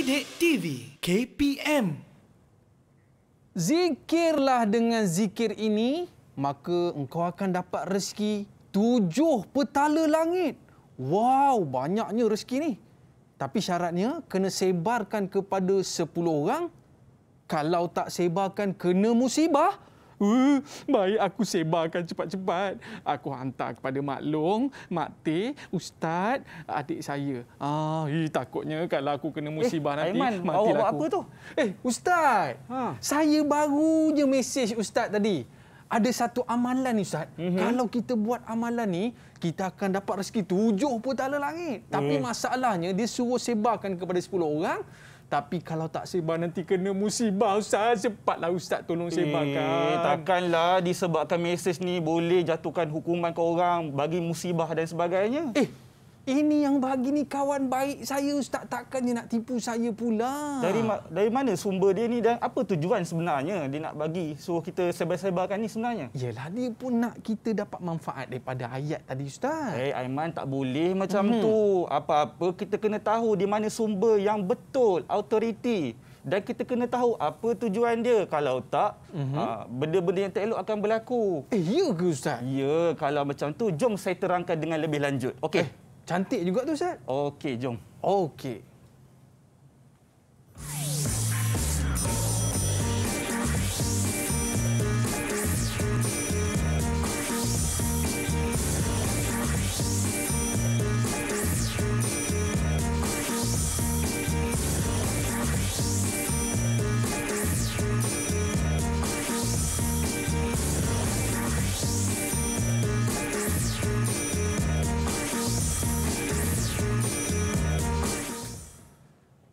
Sidik TV KPM Zikirlah dengan zikir ini maka engkau akan dapat rezeki tujuh petala langit. Wow, banyaknya rezeki ni. Tapi syaratnya kena sebarkan kepada sepuluh orang. Kalau tak sebarkan kena musibah. Uh, baik aku sebarkan cepat-cepat. Aku hantar kepada Mak Long, Mak T, Ustaz, adik saya. Ah, hi, takutnya kalau aku kena musibah eh, nanti, Aiman, matilah awak lah aku. Buat apa tu? Eh, Ustaz. Ha. Saya baru je mesej Ustaz tadi. Ada satu amalan ni Ustaz. Mm-hmm. Kalau kita buat amalan ni, kita akan dapat rezeki tujuh putala langit. Mm. Tapi eh. masalahnya dia suruh sebarkan kepada sepuluh orang. Tapi kalau tak sebar nanti kena musibah Ustaz. Cepatlah Ustaz tolong sebarkan. Eh, takkanlah disebabkan mesej ni boleh jatuhkan hukuman ke orang bagi musibah dan sebagainya. Eh, ini yang bagi ni kawan baik saya ustaz takkan dia nak tipu saya pula. Dari dari mana sumber dia ni dan apa tujuan sebenarnya dia nak bagi suruh kita sebar-sebarkan ni sebenarnya? Yalah dia pun nak kita dapat manfaat daripada ayat tadi ustaz. Eh hey, Aiman tak boleh macam hmm. tu. Apa-apa kita kena tahu di mana sumber yang betul, autoriti dan kita kena tahu apa tujuan dia. Kalau tak, uh-huh. benda-benda yang tak elok akan berlaku. Eh ya ke ustaz? Ya, kalau macam tu jom saya terangkan dengan lebih lanjut. Okey. Eh. Cantik juga tu, Ustaz. Okey, jom. Okey.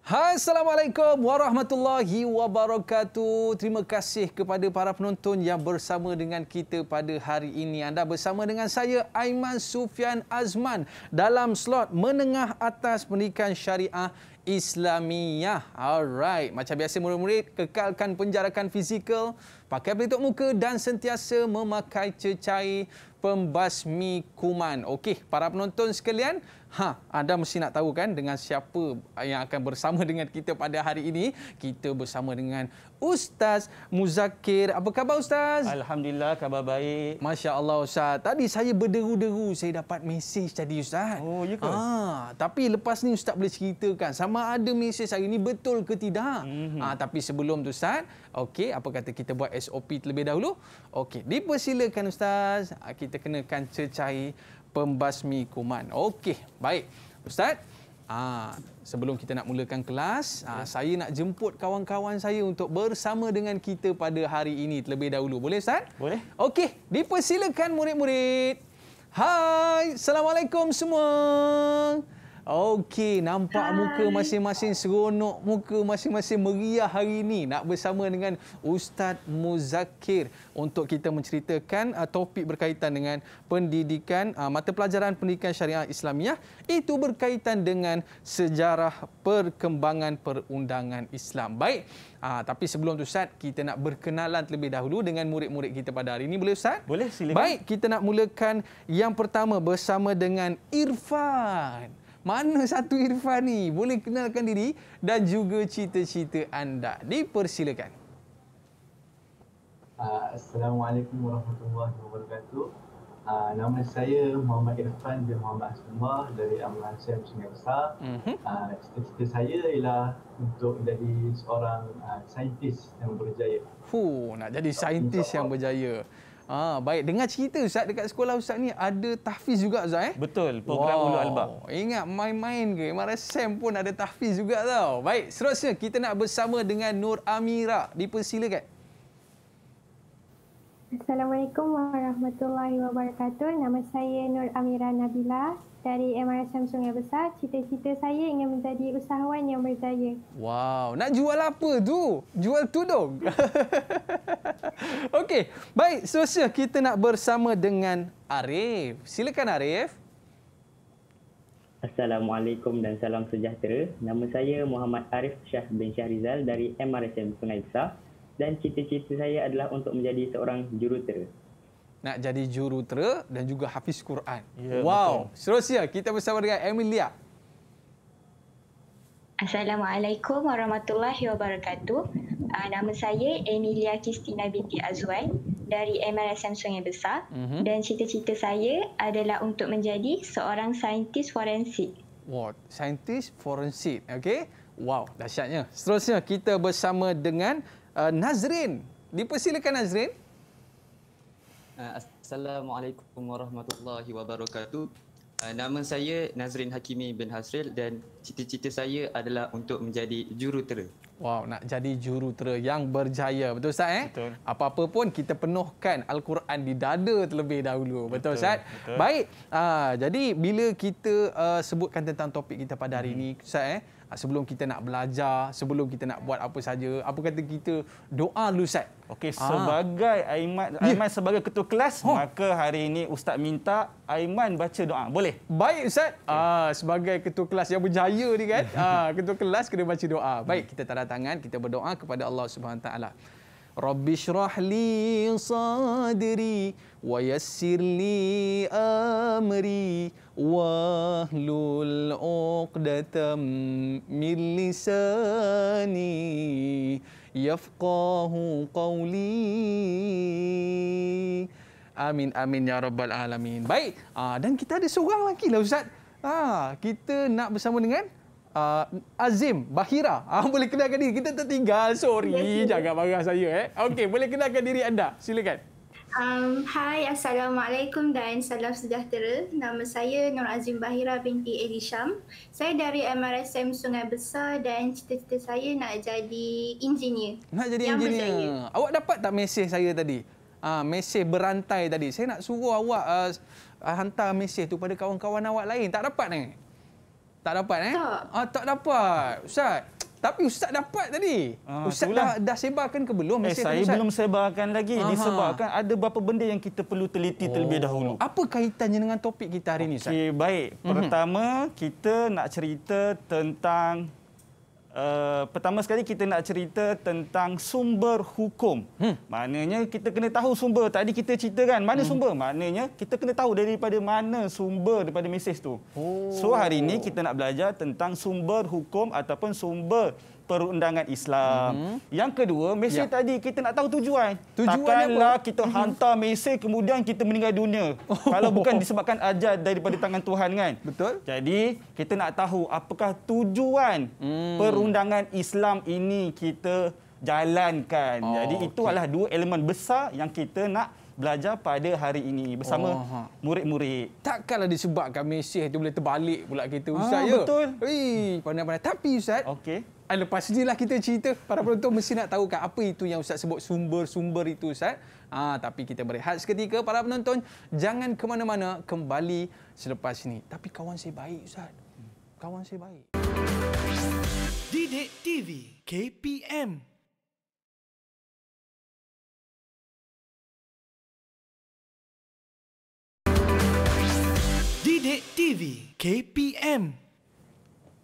Hai, Assalamualaikum warahmatullahi wabarakatuh. Terima kasih kepada para penonton yang bersama dengan kita pada hari ini. Anda bersama dengan saya, Aiman Sufian Azman dalam slot Menengah Atas Pendidikan Syariah Islamiah. Alright, macam biasa murid-murid, kekalkan penjarakan fizikal, pakai pelitup muka dan sentiasa memakai cecair pembasmi kuman. Okey, para penonton sekalian, Ha, anda mesti nak tahu kan dengan siapa yang akan bersama dengan kita pada hari ini. Kita bersama dengan Ustaz Muzakir. Apa khabar Ustaz? Alhamdulillah, khabar baik. Masya Allah Ustaz. Tadi saya berderu-deru saya dapat mesej tadi Ustaz. Oh, ya ke? Ha, tapi lepas ni Ustaz boleh ceritakan sama ada mesej hari ini betul ke tidak. Mm-hmm. Ha, tapi sebelum tu Ustaz, okay, apa kata kita buat SOP terlebih dahulu? Okey, dipersilakan Ustaz. Ha, kita kenakan cecair pembasmi kuman. Okey, baik. Ustaz, aa, ah, sebelum kita nak mulakan kelas, aa, ah, ya. saya nak jemput kawan-kawan saya untuk bersama dengan kita pada hari ini terlebih dahulu. Boleh Ustaz? Boleh. Okey, dipersilakan murid-murid. Hai, Assalamualaikum semua. Okey, nampak Hai. muka masing-masing seronok, muka masing-masing meriah hari ini nak bersama dengan Ustaz Muzakir untuk kita menceritakan uh, topik berkaitan dengan pendidikan uh, mata pelajaran pendidikan syariah Islamiah itu berkaitan dengan sejarah perkembangan perundangan Islam. Baik, uh, tapi sebelum tu Ustaz, kita nak berkenalan terlebih dahulu dengan murid-murid kita pada hari ini. Boleh Ustaz? Boleh, silakan. Baik, kita nak mulakan yang pertama bersama dengan Irfan. Mana satu Irfan ni? Boleh kenalkan diri dan juga cita-cita anda. Dipersilakan. Ah, Assalamualaikum warahmatullahi wabarakatuh. Ah, nama saya Muhammad Irfan bin Muhammad Asmullah dari Amran Syam Sungai Besar. Mm-hmm. Ah, cita-cita saya ialah untuk menjadi seorang saintis yang berjaya. Fuh, nak jadi saintis yang berjaya. Ah, baik. Dengar cerita Ustaz dekat sekolah Ustaz ni ada tahfiz juga Ustaz eh? Betul. Program wow. Ulu Albab. Ingat main-main ke? MRSM pun ada tahfiz juga tau. Baik. Seterusnya kita nak bersama dengan Nur Amira. Dipersilakan. Assalamualaikum warahmatullahi wabarakatuh. Nama saya Nur Amira Nabila dari MRS Samsung yang Besar. Cita-cita saya ingin menjadi usahawan yang berjaya. Wow, nak jual apa tu? Jual tudung. Okey, baik. Sosia, kita nak bersama dengan Arif. Silakan Arif. Assalamualaikum dan salam sejahtera. Nama saya Muhammad Arif Syah bin Syahrizal dari Samsung yang Besar dan cita-cita saya adalah untuk menjadi seorang jurutera nak jadi jurutera dan juga hafiz Quran. Yeah, wow. Seterusnya kita bersama dengan Emilia. Assalamualaikum warahmatullahi wabarakatuh. Ah, nama saya Emilia Kristina binti Azwan dari MRSM Sungai Besar mm-hmm. dan cita-cita saya adalah untuk menjadi seorang saintis forensik. Wow, saintis forensik. Okey. Wow, dahsyatnya. Seterusnya kita bersama dengan uh, Nazrin. Dipersilakan Nazrin. Uh, Assalamualaikum warahmatullahi wabarakatuh. Uh, nama saya Nazrin Hakimi bin Hasril dan cita-cita saya adalah untuk menjadi jurutera. Wow, nak jadi jurutera yang berjaya. Betul Ustaz eh? Betul. Apa-apa pun kita penuhkan Al-Quran di dada terlebih dahulu. Betul Ustaz? Betul. Baik. Ha, jadi bila kita uh, sebutkan tentang topik kita pada hari hmm. ini Ustaz eh, Ah, sebelum kita nak belajar, sebelum kita nak buat apa saja, apa kata kita doa dulu Ustaz. Okey, ah. sebagai Aiman ya. Aiman sebagai ketua kelas, oh. maka hari ini Ustaz minta Aiman baca doa. Boleh? Baik Ustaz. Okay. Aa, ah, sebagai ketua kelas yang berjaya ni kan. Ah, ketua kelas kena baca doa. Baik, kita tanda tangan, kita berdoa kepada Allah Subhanahu Wa Taala. Rabbi syrah li sadri ويسر amri امري واهلل عقدة من لساني يفقه قولي Amin amin ya rabbal alamin. Baik, ah dan kita ada seorang lagi lah ustaz. Ah kita nak bersama dengan Uh, Azim, Bahira. Ah, boleh kenalkan diri. Kita tertinggal. Sorry. Jangan marah saya. Eh. Okey, boleh kenalkan diri anda. Silakan. Um, hai, Assalamualaikum dan salam sejahtera. Nama saya Nur Azim Bahira binti Elisham. Saya dari MRSM Sungai Besar dan cita-cita saya nak jadi engineer. Nak jadi yang engineer. Berjaya. Awak dapat tak mesej saya tadi? Ah, mesej berantai tadi. Saya nak suruh awak uh, hantar mesej tu pada kawan-kawan awak lain. Tak dapat ni? Tak dapat eh? Tak. Ah, tak dapat. Ustaz, tapi ustaz dapat tadi. Ha, ustaz dah, dah sebarkan ke belum? Eh, saya ustaz? belum sebarkan lagi. Aha. Disebarkan ada beberapa benda yang kita perlu teliti oh. terlebih dahulu. Apa kaitannya dengan topik kita hari okay, ini? Ustaz? Baik. Mhm. Pertama, mm -hmm. kita nak cerita tentang Eh, pertama sekali kita nak cerita tentang sumber hukum. Hmm. Maknanya kita kena tahu sumber. Tadi kita cerita kan, mana hmm. sumber? Maknanya kita kena tahu daripada mana sumber daripada mesej tu. Oh. So hari ini kita nak belajar tentang sumber hukum ataupun sumber perundangan Islam. Mm -hmm. Yang kedua, mesej ya. tadi kita nak tahu tujuan. tujuan Takkanlah apa? kita mhm. hantar mesej kemudian kita meninggal dunia. Oh. Kalau bukan disebabkan ajar daripada tangan Tuhan kan? Betul. Jadi, kita nak tahu apakah tujuan mm. perundangan Islam ini kita jalankan. Oh, Jadi, itu okay. adalah dua elemen besar yang kita nak belajar pada hari ini bersama murid oh, ha. murid-murid. Takkanlah disebabkan mesej itu boleh terbalik pula kita ah, Ustaz. Ya? Betul. Ya? Pandai-pandai. Tapi Ustaz, okay. Ah, lepas lah kita cerita. Para penonton mesti nak tahu kan apa itu yang Ustaz sebut sumber-sumber itu Ustaz. Ah, tapi kita berehat seketika. Para penonton, jangan ke mana-mana kembali selepas ini. Tapi kawan saya baik Ustaz. Kawan saya baik. Didik TV KPM Sidik TV KPM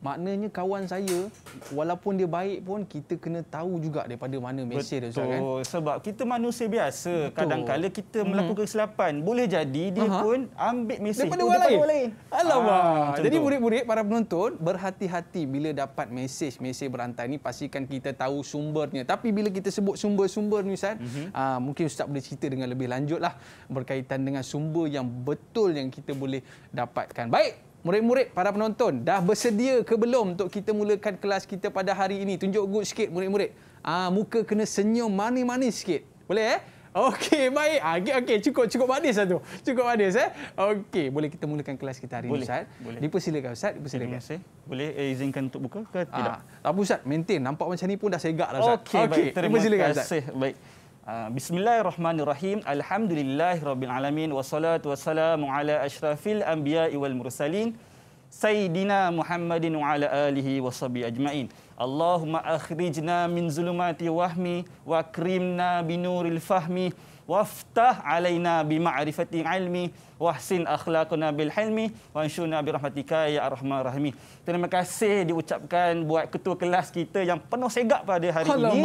Maknanya kawan saya walaupun dia baik pun kita kena tahu juga daripada mana mesej dia Ustaz kan. sebab kita manusia biasa kadang-kadang kita hmm. melakukan kesilapan boleh jadi dia Aha. pun ambil mesej daripada orang lain. lain. Alamak. Ah, jadi murid-murid para penonton berhati-hati bila dapat mesej-mesej berantai ini pastikan kita tahu sumbernya. Tapi bila kita sebut sumber-sumber ni Ustaz, hmm. mungkin Ustaz boleh cerita dengan lebih lanjutlah berkaitan dengan sumber yang betul yang kita boleh dapatkan. Baik, murid-murid para penonton dah bersedia ke belum untuk kita mulakan kelas kita pada hari ini? Tunjuk good sikit murid-murid. Ah muka kena senyum manis-manis sikit. Boleh eh? Okey, baik. Ah, okey, okay, cukup cukup manis lah tu, Cukup manis eh. Okey, boleh kita mulakan kelas kita hari boleh, ini Ustaz? Boleh. Dipersilakan Ustaz, dipersilakan. Terima kasih. Boleh eh, izinkan untuk buka ke ah, tidak? Ah, tak apa Ustaz, maintain. Nampak macam ni pun dah segak lah Ustaz. Okey, okay, baik. Terima kasih. Baik. Ah, bismillahirrahmanirrahim. Alhamdulillahirrabbilalamin. Wassalatu wassalamu ala ashrafil anbiya'i wal mursalin. Sayyidina Muhammadin wa ala alihi wa ajma'in. Allahumma akhrijna min zulumati wahmi wa krimna binuril fahmi waftah alaina bi ma'rifati ilmi wahsin akhlaqna bil hilmi wanshurna bi rahmatika ya arhamar rahimin. Terima kasih diucapkan buat ketua kelas kita yang penuh segak pada hari Halo, ini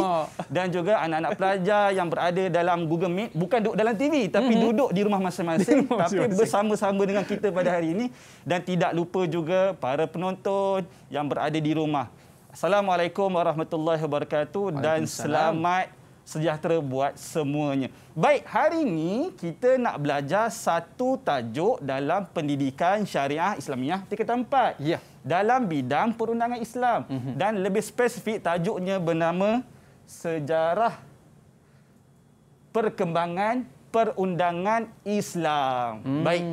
dan juga anak-anak pelajar yang berada dalam Google Meet bukan duduk dalam TV tapi mm-hmm. duduk di rumah masing-masing tapi bersama-sama dengan kita pada hari ini dan tidak lupa juga para penonton yang berada di rumah. Assalamualaikum warahmatullahi wabarakatuh dan selamat sejahtera buat semuanya. Baik, hari ini kita nak belajar satu tajuk dalam pendidikan syariah Islamiah tingkat tempat. Ya. Dalam bidang perundangan Islam. Mm-hmm. Dan lebih spesifik tajuknya bernama Sejarah Perkembangan Perundangan Islam. Mm. Baik.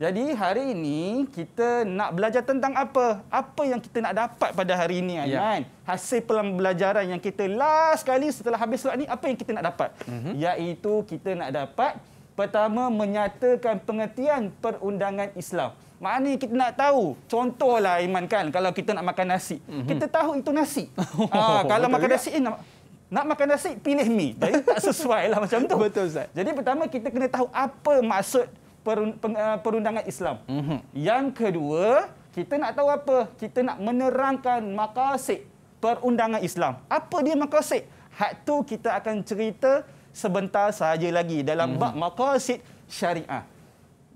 Jadi hari ini kita nak belajar tentang apa? Apa yang kita nak dapat pada hari ini ya. Aiman? Ya. Hasil pembelajaran yang kita last kali setelah habis surat ni apa yang kita nak dapat? Uh-huh. Mhm. Yaitu kita nak dapat pertama menyatakan pengertian perundangan Islam. Maknanya kita nak tahu contohlah Aiman kan kalau kita nak makan nasi, uh-huh. kita tahu itu nasi. ha, kalau makan nasi ni eh, nak nak makan nasi pilih mi. Jadi tak sesuai lah macam tu. Betul Ustaz. Jadi pertama kita kena tahu apa maksud Eh, perundangan Islam. Mm -hmm. Yang kedua, kita nak tahu apa? Kita nak menerangkan makasih perundangan Islam. Apa dia makasih? Hak tu kita akan cerita sebentar saja lagi dalam mhm. bab makasih syariah.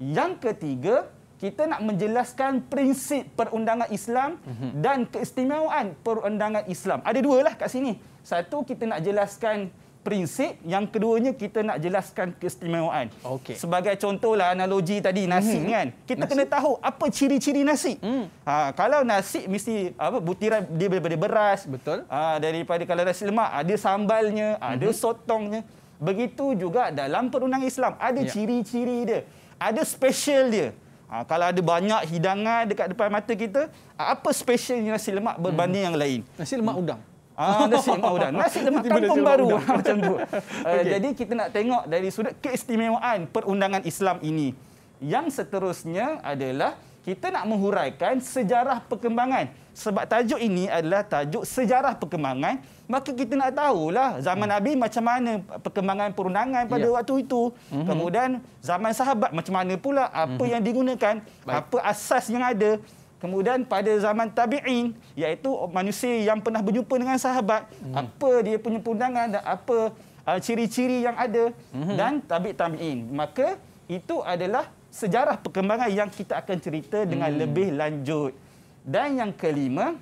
Yang ketiga, kita nak menjelaskan prinsip perundangan Islam mhm. dan keistimewaan perundangan Islam. Ada dua lah kat sini. Satu, kita nak jelaskan prinsip yang keduanya kita nak jelaskan keistimewaan. Okey. Sebagai contohlah analogi tadi nasi mm-hmm. kan. Kita nasi. kena tahu apa ciri-ciri nasi. Mm. Ha kalau nasi mesti apa butiran dia daripada beras. Betul. Ha daripada kalau nasi lemak ada sambalnya, mm-hmm. ada mhm. sotongnya. Begitu juga dalam perundang Islam ada ya. ciri-ciri dia. Ada special dia. Ha, kalau ada banyak hidangan dekat depan mata kita, apa specialnya nasi lemak berbanding hmm. yang lain? Nasi lemak udang. Ah, ada sing tahu dah. Nasi lemak kampung baru macam tu. Uh, Jadi kita nak tengok dari sudut keistimewaan perundangan Islam ini. Yang seterusnya adalah kita nak menghuraikan sejarah perkembangan. Sebab tajuk ini adalah tajuk sejarah perkembangan, maka kita nak tahulah zaman Nabi macam mana perkembangan perundangan pada ya. waktu itu. Mm-hmm. Kemudian zaman sahabat macam mana pula, apa mm-hmm. yang digunakan, Baik. apa asas yang ada. Kemudian pada zaman tabi'in, iaitu manusia yang pernah berjumpa dengan sahabat, hmm. apa dia punya pundangan dan apa uh, ciri-ciri yang ada hmm. dan tabi' tabi'in. Maka itu adalah sejarah perkembangan yang kita akan cerita dengan hmm. lebih lanjut. Dan yang kelima,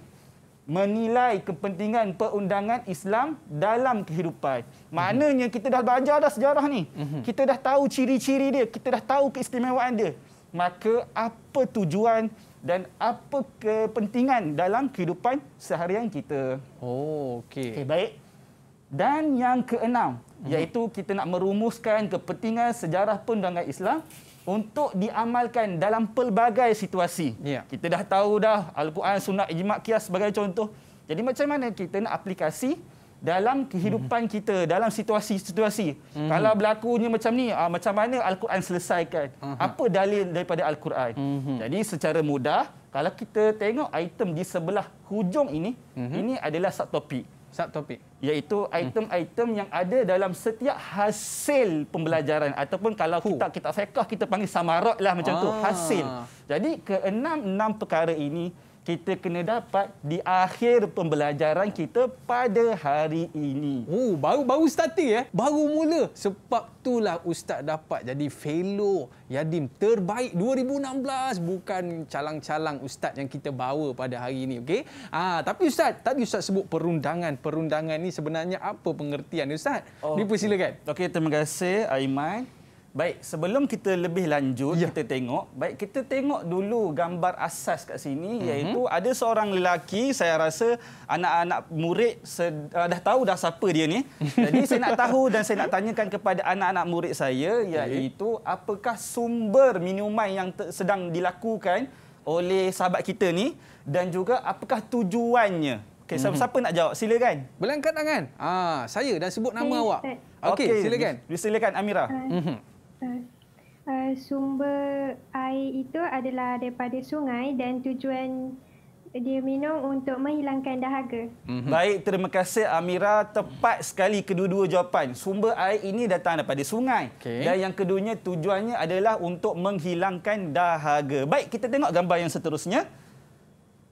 menilai kepentingan perundangan Islam dalam kehidupan. Hmm. Maknanya kita dah belajar dah sejarah ni. Hmm. Kita dah tahu ciri-ciri dia, kita dah tahu keistimewaan dia. Maka apa tujuan dan apa kepentingan dalam kehidupan seharian kita. Oh, okey. Okey, baik. Dan yang keenam, mhm. iaitu kita nak merumuskan kepentingan sejarah pun pendangan Islam untuk diamalkan dalam pelbagai situasi. Ya. Kita dah tahu dah Al-Quran, Sunnah, Ijma' Qiyas sebagai contoh. Jadi macam mana kita nak aplikasi dalam kehidupan mm-hmm. kita dalam situasi-situasi hmm. kalau berlakunya macam ni uh, macam mana al-Quran selesaikan uh-huh. apa dalil daripada al-Quran hmm. jadi secara mudah kalau kita tengok item di sebelah hujung ini hmm. ini adalah subtopik subtopik iaitu item-item yang ada dalam setiap hasil pembelajaran ataupun kalau huh. kita kita fiqh kita panggil samarat lah macam ah. tu hasil jadi keenam-enam perkara ini kita kena dapat di akhir pembelajaran kita pada hari ini. Oh, baru-baru starting eh. Baru mula. Sebab itulah ustaz dapat jadi fellow Yadim terbaik 2016 bukan calang-calang ustaz yang kita bawa pada hari ini, okay? Ah, tapi ustaz, tadi ustaz sebut perundangan. Perundangan ini sebenarnya apa pengertian ustaz? Oh, Dipersilakan. Okey, okay, terima kasih Aiman. Baik, sebelum kita lebih lanjut ya. kita tengok, baik kita tengok dulu gambar asas kat sini mm -hmm. iaitu ada seorang lelaki, saya rasa anak-anak murid ah, dah tahu dah siapa dia ni. Jadi saya nak tahu dan saya nak tanyakan kepada anak-anak murid saya iaitu okay. apakah sumber minuman yang sedang dilakukan oleh sahabat kita ni dan juga apakah tujuannya? okay mm -hmm. siapa nak jawab? Silakan. Belangkat tangan. Ah, saya dan sebut nama hey, awak. Okey, okay, silakan. Silakan Amira. Uh ah. -huh. Mhm. Uh, sumber air itu adalah daripada sungai dan tujuan dia minum untuk menghilangkan dahaga. Mm-hmm. Baik, terima kasih Amira. Tepat sekali kedua-dua jawapan. Sumber air ini datang daripada sungai. Okay. Dan yang keduanya tujuannya adalah untuk menghilangkan dahaga. Baik, kita tengok gambar yang seterusnya.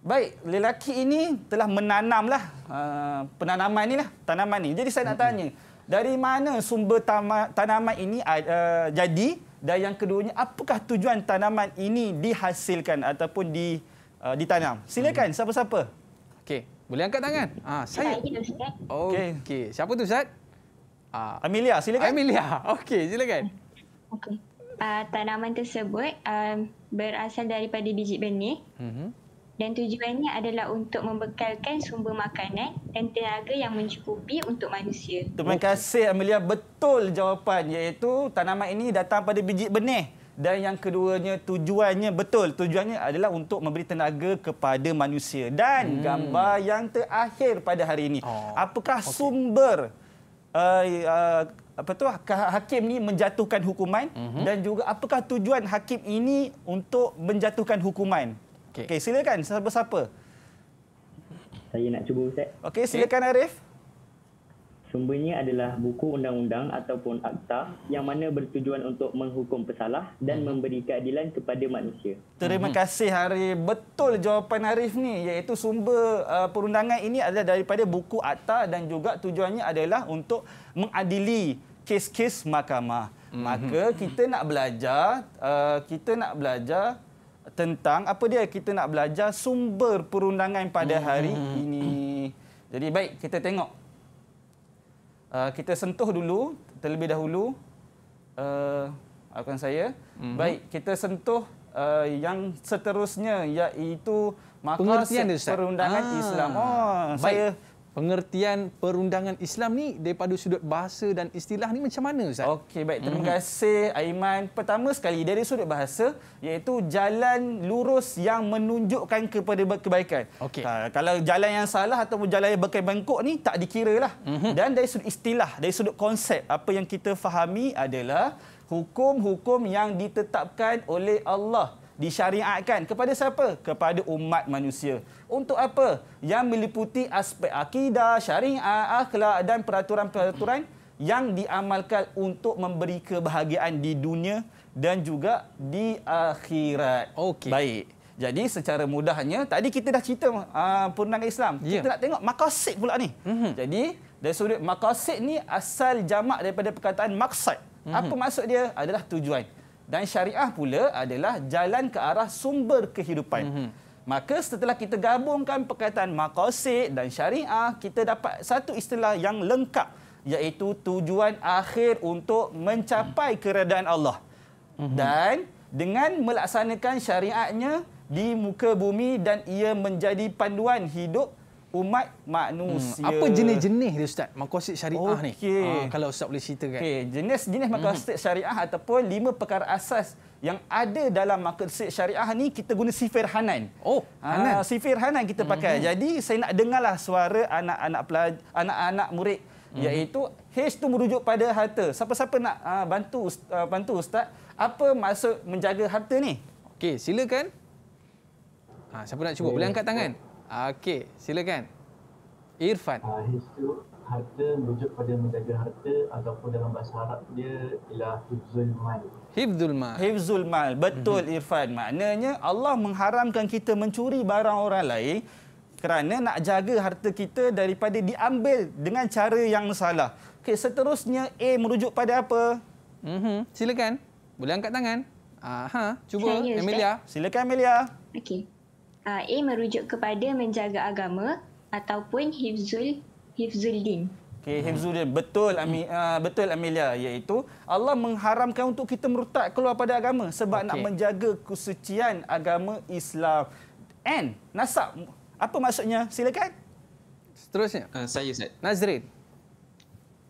Baik, lelaki ini telah menanamlah uh, penanaman ini lah tanaman ini. Jadi saya nak mhm. tanya, mm-hmm dari mana sumber tanaman ini uh, uh, jadi dan yang keduanya apakah tujuan tanaman ini dihasilkan ataupun di uh, ditanam silakan hmm. siapa-siapa okey boleh angkat tangan ah ha, saya okey okey siapa tu ustaz ah amelia silakan amelia okey silakan okey uh, tanaman tersebut uh, berasal daripada biji benih uh-huh dan tujuannya adalah untuk membekalkan sumber makanan dan tenaga yang mencukupi untuk manusia. Terima kasih Amelia. Betul jawapan iaitu tanaman ini datang pada biji benih. Dan yang keduanya tujuannya betul. Tujuannya adalah untuk memberi tenaga kepada manusia. Dan hmm. gambar yang terakhir pada hari ini. Oh. Apakah okay. sumber uh, uh, apa tu, ha-, hakim ini menjatuhkan hukuman? Mm -hmm. Dan juga apakah tujuan hakim ini untuk menjatuhkan hukuman? Okey, okay, silakan siapa-siapa. Saya nak cuba Ustaz. Okey, silakan okay. Arif. Sumbernya adalah buku undang-undang ataupun akta yang mana bertujuan untuk menghukum pesalah dan hmm. memberi keadilan kepada manusia. Terima hmm. kasih hari Betul jawapan Arif ni iaitu sumber uh, perundangan ini adalah daripada buku akta dan juga tujuannya adalah untuk mengadili kes-kes mahkamah. Hmm. Maka kita nak belajar, uh, kita nak belajar tentang apa dia kita nak belajar sumber perundangan pada hmm, hari hmm, hmm. ini. Jadi baik kita tengok. Uh, kita sentuh dulu terlebih dahulu uh, akan saya. Hmm. Baik kita sentuh uh, yang seterusnya iaitu makna perundangan ah. Islam. Oh baik. saya pengertian perundangan Islam ni daripada sudut bahasa dan istilah ni macam mana Ustaz? Okey baik terima mhm. kasih Aiman. Pertama sekali dari sudut bahasa iaitu jalan lurus yang menunjukkan kepada kebaikan. Okay. Ha, kalau jalan yang salah ataupun jalan yang berkebangkok ni tak dikira lah. Uhum. Dan dari sudut istilah, dari sudut konsep apa yang kita fahami adalah hukum-hukum yang ditetapkan oleh Allah disyariatkan kepada siapa? Kepada umat manusia. Untuk apa? Yang meliputi aspek akidah, syariat, akhlak dan peraturan-peraturan yang diamalkan untuk memberi kebahagiaan di dunia dan juga di akhirat. Okey. Baik. Jadi secara mudahnya tadi kita dah cerita uh, ah, purnang Islam. Yeah. Kita ya. nak tengok maqasid pula ni. Mm-hmm. Jadi dari sudut maqasid ni asal jamak daripada perkataan maqsad. Mm-hmm. Apa maksud dia? Adalah tujuan dan syariah pula adalah jalan ke arah sumber kehidupan. Mm-hmm. Maka setelah kita gabungkan perkaitan maqasid dan syariah, kita dapat satu istilah yang lengkap iaitu tujuan akhir untuk mencapai keredaan Allah. Mm-hmm. Dan dengan melaksanakan syariatnya di muka bumi dan ia menjadi panduan hidup Umat manusia. Hmm. Apa jenis-jenis dia Ustaz? Makosid syariah okay. ni. Ha, kalau Ustaz boleh ceritakan. Okay. Jenis-jenis hmm. makosid syariah hmm. ataupun lima perkara asas yang ada dalam makosid syariah ni kita guna sifir hanan. Oh, ah, hanan. Ha, sifir hanan kita hmm. pakai. Hmm. Jadi saya nak dengarlah suara anak-anak anak-anak murid hmm. iaitu H tu merujuk pada harta. Siapa-siapa nak uh, bantu uh, bantu Ustaz? Apa maksud menjaga harta ni? Okey, silakan. Ha, siapa nak cuba? Boleh angkat tangan. Okey, silakan. Irfan. Uh, ah, hisu, harta merujuk pada menjaga harta ataupun dalam bahasa Arab dia ialah hifzul mal. Hifzul mal. Hifzul mal. Betul mm-hmm. Irfan. Maknanya Allah mengharamkan kita mencuri barang orang lain kerana nak jaga harta kita daripada diambil dengan cara yang salah. Okey, seterusnya A merujuk pada apa? Mhm. Silakan. Boleh angkat tangan. Aha, cuba Saya Amelia. Silakan Amelia. Okey. A merujuk kepada menjaga agama ataupun hifzul hifzul din. Okey, din Betul Ami hmm. ah, betul Amelia iaitu Allah mengharamkan untuk kita merutak keluar pada agama sebab okay. nak menjaga kesucian agama Islam. N nasab apa maksudnya? Silakan. Seterusnya. Uh, saya Ustaz. Nazrin.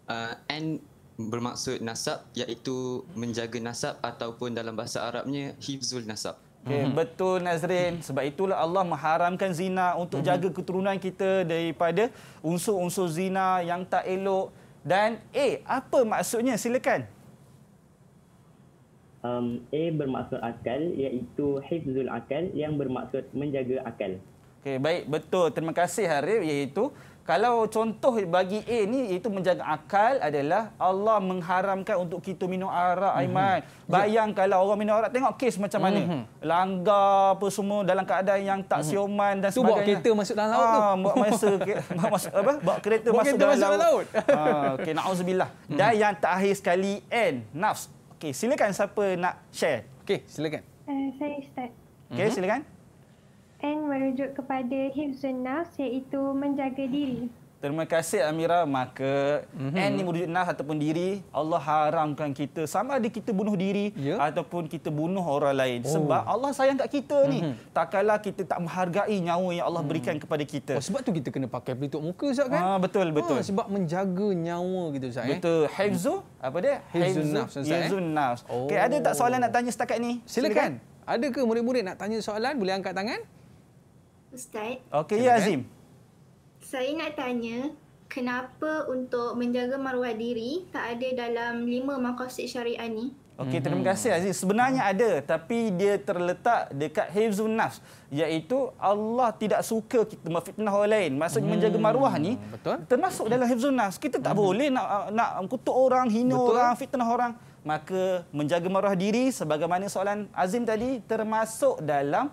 Uh, and bermaksud nasab iaitu menjaga nasab ataupun dalam bahasa Arabnya hifzul nasab. Okay, mm -hmm. Betul Nazrin, sebab itulah Allah mengharamkan zina untuk mm -hmm. jaga keturunan kita daripada unsur-unsur zina yang tak elok. Dan A, apa maksudnya? Silakan. Um, A bermaksud akal iaitu hifzul akal yang bermaksud menjaga akal. Okay, baik, betul. Terima kasih Harif iaitu kalau contoh bagi A ni itu menjaga akal adalah Allah mengharamkan untuk kita minum arak mhm. Aiman. Hmm. Bayang kalau orang minum arak tengok kes macam mana. Hmm. Langgar apa semua dalam keadaan yang tak mhm. sioman dan sebagainya. Tu bawa kereta masuk dalam laut ah, tu. Bawa masa masuk apa? Bawa kereta bawa masuk, kereta dalam, masuk laut. laut. ah, okey naudzubillah. Hmm. Dan yang terakhir sekali N nafs. Okey silakan siapa nak share. Okey silakan. Uh, saya start. Okey silakan. Hmm. N merujuk kepada hifzun nafs iaitu menjaga diri. Terima kasih Amira. Maka mm-hmm. ni merujuk nafs ataupun diri. Allah haramkan kita sama ada kita bunuh diri yeah. ataupun kita bunuh orang lain. Oh. Sebab Allah sayang kat kita mm-hmm. ni. Mhm. Takkanlah kita tak menghargai nyawa yang Allah hmm. berikan kepada kita. Oh, sebab tu kita kena pakai pelitup muka Ustaz kan? Ah, betul, ah, betul. Ah, sebab menjaga nyawa kita Ustaz. Eh. Betul. Eh? Hifzu, hmm. apa dia? Hifzun nafs. Eh. Hifzun nafs. Okay, ada tak oh. soalan nak tanya setakat ni? Silakan. Silakan. Adakah murid-murid nak tanya soalan? Boleh angkat tangan. Ustaz. Okey, ya Azim. Saya nak tanya, kenapa untuk menjaga maruah diri tak ada dalam lima maqasid syariah ni? Okey, terima mhm. kasih Azim. Sebenarnya ada tapi dia terletak dekat hifzun nafs iaitu Allah tidak suka kita memfitnah orang lain. Maksud hmm. menjaga maruah ni Betul. termasuk dalam hifzun nafs. Kita tak hmm. boleh nak nak kutuk orang, hina Betul. orang, fitnah orang. Maka menjaga maruah diri sebagaimana soalan Azim tadi termasuk dalam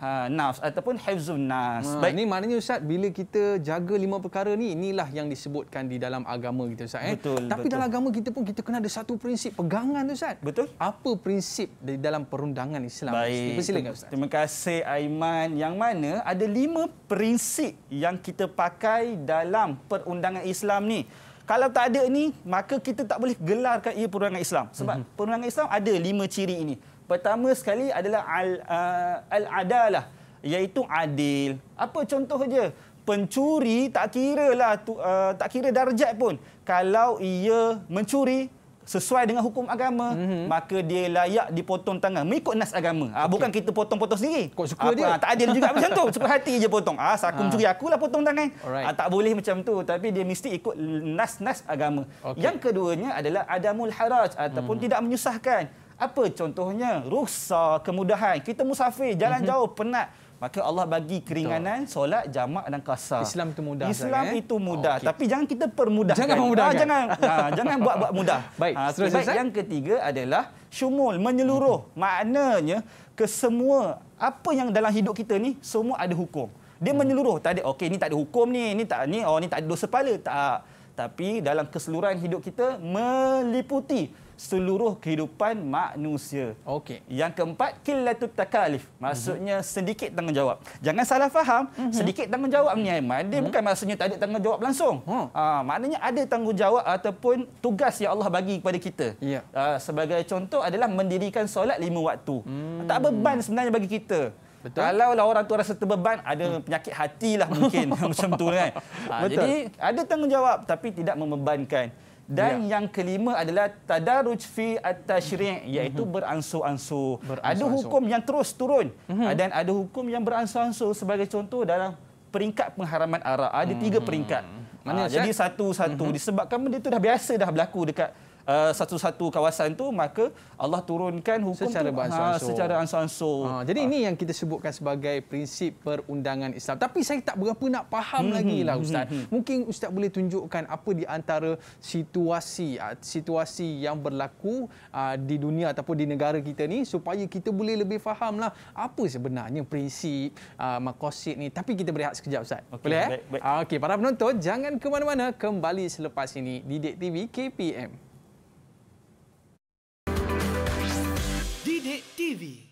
ha, nafs ataupun hafzun nas. Ha, Baik. Ini maknanya Ustaz, bila kita jaga lima perkara ni, inilah yang disebutkan di dalam agama kita Ustaz. Eh? Betul, Tapi betul. dalam agama kita pun kita kena ada satu prinsip pegangan tu Ustaz. Betul. Apa prinsip di dalam perundangan Islam? Baik. Persilakan Ustaz. Terima kasih Aiman. Yang mana ada lima prinsip yang kita pakai dalam perundangan Islam ni. Kalau tak ada ni, maka kita tak boleh gelarkan ia perundangan Islam. Sebab mm-hmm. perundangan Islam ada lima ciri ini. Pertama sekali adalah al, uh, al-adalah iaitu adil. Apa contoh saja? Pencuri tak kira lah uh, tak kira darjat pun. Kalau ia mencuri sesuai dengan hukum agama mm-hmm. maka dia layak dipotong tangan mengikut nas agama ah okay. bukan kita potong-potong sendiri kok suka Apa, dia ah, tak adil juga macam tu suka hati je potong ah aku ha. mencuri aku lah potong tangan Alright. Ah, tak boleh macam tu tapi dia mesti ikut nas-nas agama okay. yang keduanya adalah adamul haraj ataupun mm. tidak menyusahkan apa contohnya? Rukhsah, kemudahan. Kita musafir, jalan mm -hmm. jauh, penat. Maka Allah bagi keringanan Betul. solat, jamak dan qasar. Islam ya? itu mudah. Islam kan, itu mudah. Okay. Tapi jangan kita permudahkan. Jangan memudahkan. Ha, ah, jangan ah, jangan buat buat mudah. Baik, ha, yang ketiga adalah syumul, menyeluruh. Mm -hmm. Maknanya kesemua apa yang dalam hidup kita ni semua ada hukum. Dia mm. menyeluruh. Tak ada okey ni tak ada hukum ni, ni tak ni oh ni tak ada dosa pala. Tak. Tapi dalam keseluruhan hidup kita meliputi seluruh kehidupan manusia. Okey. Yang keempat qillatut takalif, maksudnya mm-hmm. sedikit tanggungjawab. Jangan salah faham, mm-hmm. sedikit tanggungjawab ni Aiman, dia mm-hmm. bukan maksudnya tak ada tanggungjawab langsung. Ha, hmm. uh, maknanya ada tanggungjawab ataupun tugas yang Allah bagi kepada kita. Yeah. Ya. Uh, sebagai contoh adalah mendirikan solat lima waktu. Hmm. Tak beban sebenarnya bagi kita. Kalau lah orang tu rasa terbeban, ada hmm. penyakit hati lah mungkin macam tu kan. Ha, jadi ada tanggungjawab tapi tidak membebankan dan ya. yang kelima adalah tadarruj fi at-tashri' iaitu mm-hmm. beransur-ansur. beransur ada hukum yang terus turun mm-hmm. dan ada hukum yang beransur-ansur sebagai contoh dalam peringkat pengharaman arak ada mm-hmm. tiga hmm. peringkat ah, mana ha, jadi satu-satu mm-hmm. disebabkan benda itu dah biasa dah berlaku dekat uh, satu-satu kawasan tu maka Allah turunkan hukum secara tu, ha, secara ansur-ansur. Ha, jadi ha. ini yang kita sebutkan sebagai prinsip perundangan Islam. Tapi saya tak berapa nak faham hmm, lagi hmm, lah hmm, ustaz. Hmm, hmm, Mungkin ustaz boleh tunjukkan apa di antara situasi ha, situasi yang berlaku uh, di dunia ataupun di negara kita ni supaya kita boleh lebih faham lah apa sebenarnya prinsip uh, ha, makosid ni. Tapi kita berehat sekejap ustaz. Okay, boleh eh? Okey, para penonton jangan ke mana-mana kembali selepas ini di Dek TV KPM.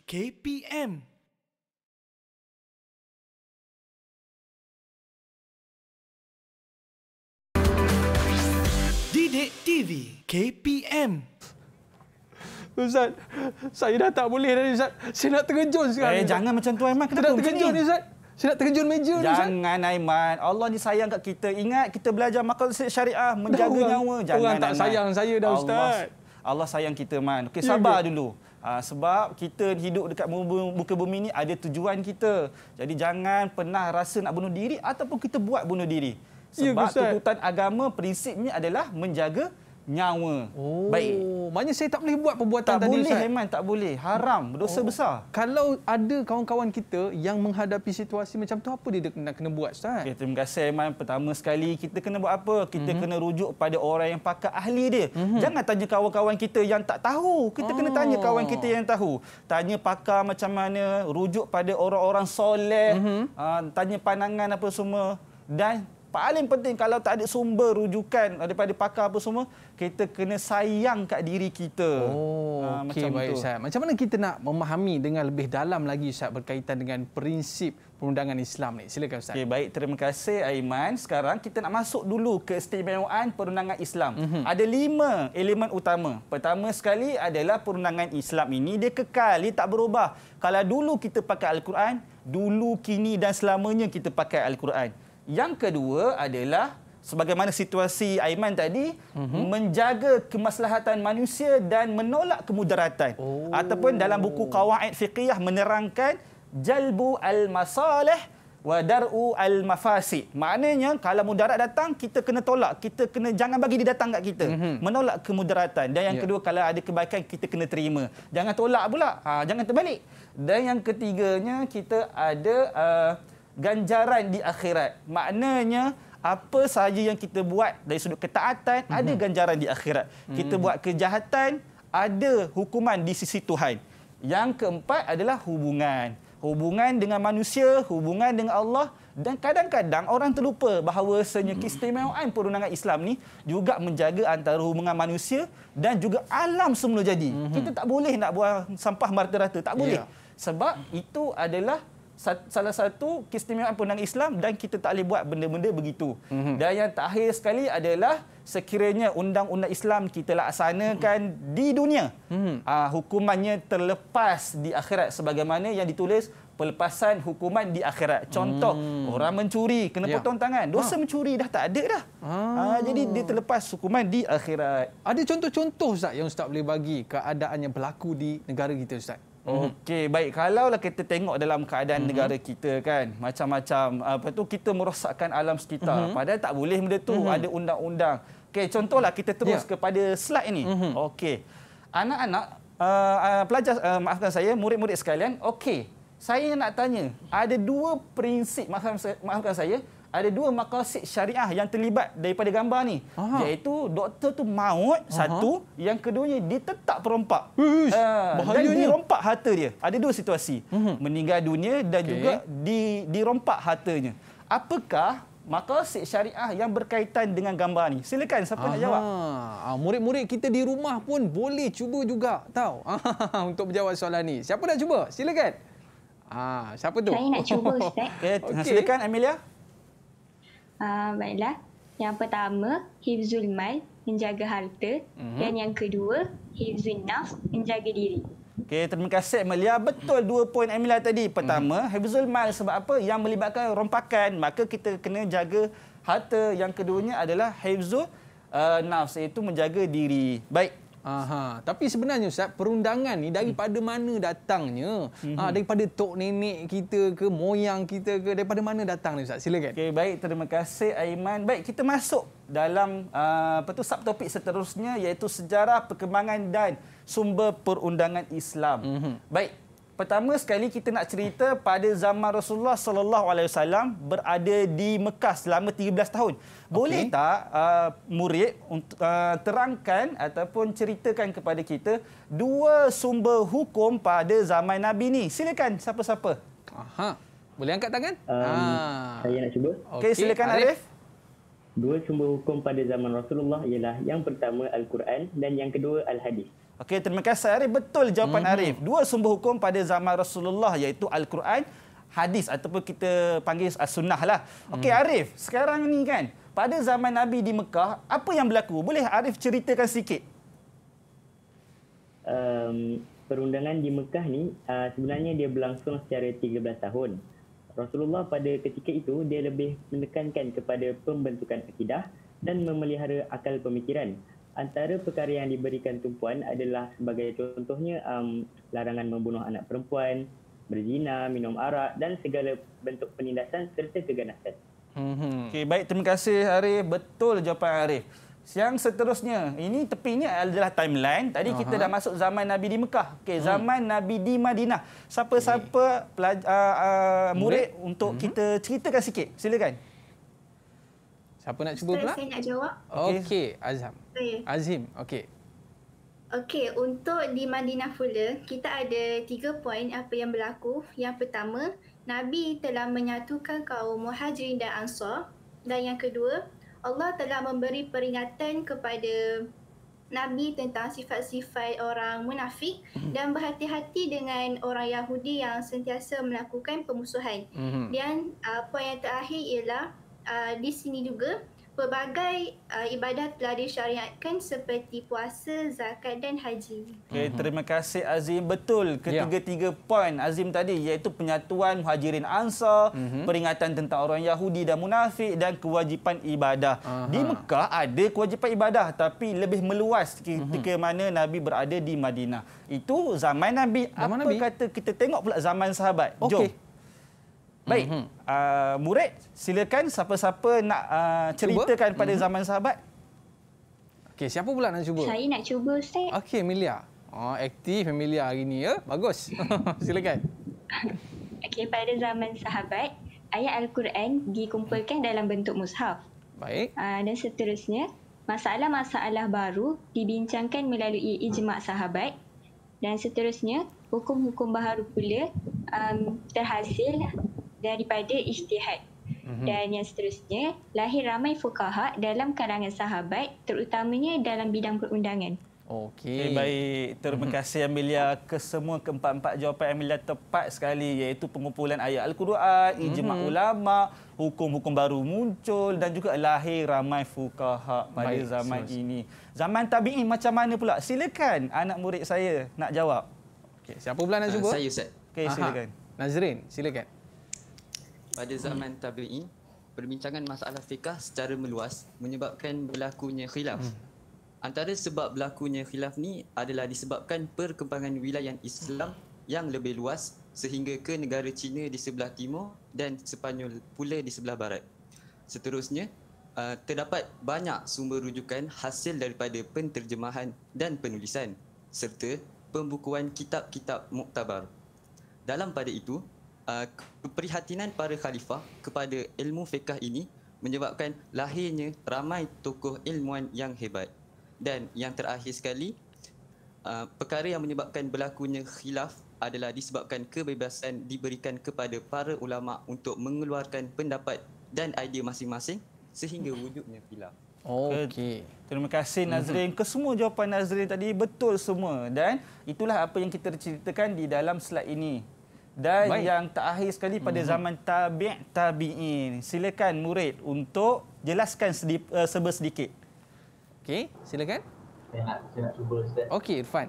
KPM. Didik TV KPM. Ustaz, saya dah tak boleh dah Ustaz. Saya nak terkejut sekarang. Eh, jangan macam tu Aiman. Kenapa terkejut ni Ustaz? Saya nak terkejut meja ni Ustaz. Jangan Aiman. Allah ni sayang kat kita. Ingat kita belajar maqasid syariah menjaga orang, nyawa. Jangan orang tak Aiman. sayang saya dah Ustaz. Allah, Allah sayang kita man. Okey ya sabar ya, dulu. Ah, sebab kita hidup dekat muka bumi ini ada tujuan kita. Jadi jangan pernah rasa nak bunuh diri ataupun kita buat bunuh diri. Ya sebab ya, tuntutan agama prinsipnya adalah menjaga nyawa. Oh. Baik. Maknanya saya tak boleh buat perbuatan tak tadi boleh. Ustaz. Tak tak boleh. Haram, dosa oh, besar. Kalau ada kawan-kawan kita yang menghadapi situasi macam tu apa dia kena kena buat Ustaz? Okay, terima kasih Aiman. Pertama sekali kita kena buat apa? Kita mm-hmm. kena rujuk pada orang yang pakar ahli dia. Mm-hmm. Jangan tanya kawan-kawan kita yang tak tahu. Kita oh. kena tanya oh. kawan kita yang tahu. Tanya pakar macam mana, rujuk pada orang-orang soleh, mm-hmm. tanya pandangan apa semua dan paling penting kalau tak ada sumber rujukan daripada pakar apa semua, kita kena sayang kat diri kita. Oh, ha, ah, okay, macam baik, itu. Ustaz. Macam mana kita nak memahami dengan lebih dalam lagi Ustaz berkaitan dengan prinsip perundangan Islam ni? Silakan Ustaz. Okay, baik, terima kasih Aiman. Sekarang kita nak masuk dulu ke istimewaan perundangan Islam. Mm-hmm. Ada lima elemen utama. Pertama sekali adalah perundangan Islam ini. Dia kekal, dia tak berubah. Kalau dulu kita pakai Al-Quran, dulu, kini dan selamanya kita pakai Al-Quran. Yang kedua adalah sebagaimana situasi Aiman tadi mm-hmm. menjaga kemaslahatan manusia dan menolak kemudaratan oh. ataupun dalam buku Qawaid Fiqhiyah menerangkan jalbu al-masalih wa dar'u al-mafasid. Maknanya kalau mudarat datang kita kena tolak, kita kena jangan bagi dia datang kat kita. Mm-hmm. Menolak kemudaratan dan yang yeah. kedua kalau ada kebaikan kita kena terima. Jangan tolak pula. Ha, jangan terbalik. Dan yang ketiganya kita ada uh, ganjaran di akhirat. Maknanya apa sahaja yang kita buat dari sudut ketaatan mm -hmm. ada mhm. ganjaran di akhirat. Mm -hmm. Kita mhm. buat kejahatan ada hukuman di sisi Tuhan. Yang keempat adalah hubungan. Hubungan dengan manusia, hubungan dengan Allah dan kadang-kadang orang terlupa bahawa mhm. keistimewaan perundangan Islam ni juga menjaga antara hubungan manusia dan juga alam semula jadi. Mm -hmm. Kita tak boleh nak buang sampah merata-rata, tak ya. boleh. Yeah. Sebab itu adalah salah satu keistimewaan pendang Islam dan kita tak boleh buat benda-benda begitu. Mm-hmm. Dan yang terakhir sekali adalah sekiranya undang-undang Islam kita laksanakan mm-hmm. di dunia, mm-hmm. aa, ah, hukumannya terlepas di akhirat sebagaimana yang ditulis pelepasan hukuman di akhirat. Contoh, hmm orang mencuri kena yeah. potong tangan. Dosa ha. mencuri dah tak ada dah. Ah. Aa, ah, jadi dia terlepas hukuman di akhirat. Ada contoh-contoh Ustaz yang Ustaz boleh bagi keadaan yang berlaku di negara kita Ustaz? Mhm. Okey, baik. Kalaulah kita tengok dalam keadaan mm-hmm. negara kita kan, macam-macam ah, apa tu kita merosakkan alam sekitar. Mm-hmm. Padahal tak boleh benda tu, mm-hmm. ada undang-undang. Okey, contohlah kita terus yeah. kepada slide ini. Mm-hmm. Okey. Anak-anak uh, uh, pelajar uh, maafkan saya, murid-murid sekalian, okey. Saya nak tanya, ada dua prinsip maafkan saya, maafkan saya ada dua maqasid syariah yang terlibat daripada gambar ni Aha. iaitu doktor tu maut Aha. satu yang keduanya ditetak perompak uh, dan dirompak harta dia ada dua situasi uhum. meninggal dunia dan okay. juga di dirompak hartanya apakah maqasid syariah yang berkaitan dengan gambar ni silakan siapa Aha. nak jawab ah, murid-murid kita di rumah pun boleh cuba juga tahu ah, untuk menjawab soalan ni siapa nak cuba silakan Ah, siapa tu? Saya nak cuba Ustaz. Eh, okay. Silakan Amelia. Ah, baiklah. Yang pertama, Hifzul Mal, menjaga harta. Mm-hmm. Dan yang kedua, Hifzul Naf, menjaga diri. Okey, terima kasih Amelia. Betul dua poin Amelia tadi. Pertama, mm-hmm. Hifzul Mal sebab apa? Yang melibatkan rompakan. Maka kita kena jaga harta. Yang keduanya adalah Hifzul uh, Nafs, iaitu menjaga diri. Baik. Aha, tapi sebenarnya Ustaz, perundangan ni daripada hmm. mana datangnya? Hmm. Ha, daripada tok nenek kita ke, moyang kita ke, daripada mana datang ni Ustaz? Silakan. Okey, baik, terima kasih Aiman. Baik, kita masuk dalam uh, ah, apa subtopik seterusnya iaitu sejarah perkembangan dan sumber perundangan Islam. Hmm. Baik, Pertama sekali kita nak cerita pada zaman Rasulullah sallallahu alaihi wasallam berada di Mekah selama 13 tahun. Boleh okay. tak uh, murid uh, terangkan ataupun ceritakan kepada kita dua sumber hukum pada zaman Nabi ni? Silakan siapa-siapa. Aha. Boleh angkat tangan? Um, ha. Saya nak cuba. Okey, okay, silakan Arif. Arif. Dua sumber hukum pada zaman Rasulullah ialah yang pertama Al-Quran dan yang kedua Al-Hadis. Okey, terima kasih Arif. Betul jawapan mm -hmm. Arif. Dua sumber hukum pada zaman Rasulullah iaitu Al-Quran, hadis ataupun kita panggil sunnah lah. Okey, mm. Arif, sekarang ni kan, pada zaman Nabi di Mekah, apa yang berlaku? Boleh Arif ceritakan sikit? Um, perundangan di Mekah ni uh, sebenarnya dia berlangsung secara 13 tahun. Rasulullah pada ketika itu, dia lebih menekankan kepada pembentukan akidah dan memelihara akal pemikiran antara perkara yang diberikan tumpuan adalah sebagai contohnya um, larangan membunuh anak perempuan, berzina, minum arak dan segala bentuk penindasan serta keganasan. Hmm. Okey, baik terima kasih Arif. Betul jawapan Arif. Siang seterusnya, ini tepinya adalah timeline. Tadi Aha. kita dah masuk zaman Nabi di Mekah. Okay, hmm. zaman hmm. Nabi di Madinah. Siapa-siapa okay. pelaj- uh, uh, murid, murid untuk hmm. kita ceritakan sikit. Silakan. Siapa nak cuba pula? Saya nak jawab. Okey, Azam. Saya. Azim, okey. Okey, untuk di Madinah Fula, kita ada tiga poin apa yang berlaku. Yang pertama, Nabi telah menyatukan kaum Muhajirin dan Ansar. Dan yang kedua, Allah telah memberi peringatan kepada Nabi tentang sifat-sifat orang munafik mhm. dan berhati-hati dengan orang Yahudi yang sentiasa melakukan pemusuhan. Mhm. Dan uh, poin yang terakhir ialah uh, di sini juga pelbagai uh, ibadah telah disyariatkan seperti puasa, zakat dan haji. Okay, mhm. terima kasih Azim. Betul ketiga-tiga ya. poin Azim tadi iaitu penyatuan Muhajirin Ansar, uh mhm. -huh. peringatan tentang orang Yahudi dan munafik dan kewajipan ibadah. Uh -huh. Di Mekah ada kewajipan ibadah tapi lebih meluas ketika uh mhm. -huh. mana Nabi berada di Madinah. Itu zaman Nabi. Zaman Apa Nabi? kata kita tengok pula zaman sahabat? Okay. Jom. Baik. Mm -hmm. uh, murid, silakan siapa-siapa nak uh, ceritakan cuba? pada mm -hmm. zaman sahabat. Okey, siapa pula nak cuba? Saya nak cuba, Ustaz. Okey, Emilia. Oh, aktif Emilia hari ini ya. Bagus. silakan. Okey, pada zaman sahabat, ayat Al-Quran dikumpulkan dalam bentuk mushaf. Baik. Uh, dan seterusnya, masalah-masalah baru dibincangkan melalui ijma' sahabat. Dan seterusnya, hukum-hukum baharu pula um, terhasil daripada ijtihad. Mhm. Dan yang seterusnya, lahir ramai fukaha dalam kalangan sahabat terutamanya dalam bidang perundangan. Okey. Okay, baik. Terima mhm. kasih Amelia kesemua keempat-empat jawapan Amelia tepat sekali iaitu pengumpulan ayat Al-Quran, ijma' mhm. ulama, hukum-hukum baru muncul dan juga lahir ramai fukaha pada baik, zaman sure. ini. Zaman tabi'i macam mana pula? Silakan anak murid saya nak jawab. Okey, siapa pula nak ah, cuba? Uh, saya Ustaz. Okey, silakan. Nazrin, silakan pada zaman tabi'in, perbincangan masalah fiqah secara meluas menyebabkan berlakunya khilaf. Hmm. Antara sebab berlakunya khilaf ni adalah disebabkan perkembangan wilayah Islam yang lebih luas sehingga ke negara Cina di sebelah timur dan Sepanyol pula di sebelah barat. Seterusnya, eh, terdapat banyak sumber rujukan hasil daripada penterjemahan dan penulisan serta pembukuan kitab-kitab muktabar. Dalam pada itu, Uh, keprihatinan para khalifah kepada ilmu fiqah ini menyebabkan lahirnya ramai tokoh ilmuan yang hebat. Dan yang terakhir sekali, uh, perkara yang menyebabkan berlakunya khilaf adalah disebabkan kebebasan diberikan kepada para ulama untuk mengeluarkan pendapat dan idea masing-masing sehingga hmm. wujudnya khilaf. Okey. Terima kasih Nazrin. Hmm. Kesemua jawapan Nazrin tadi betul semua dan itulah apa yang kita ceritakan di dalam slide ini. Dan Baik. yang terakhir sekali pada hmm. zaman tabi' tabi'in. Silakan murid untuk jelaskan sedi- uh, eh, seber sedikit. Okey, silakan. Saya nak, saya nak cuba Ustaz. Okey, Irfan.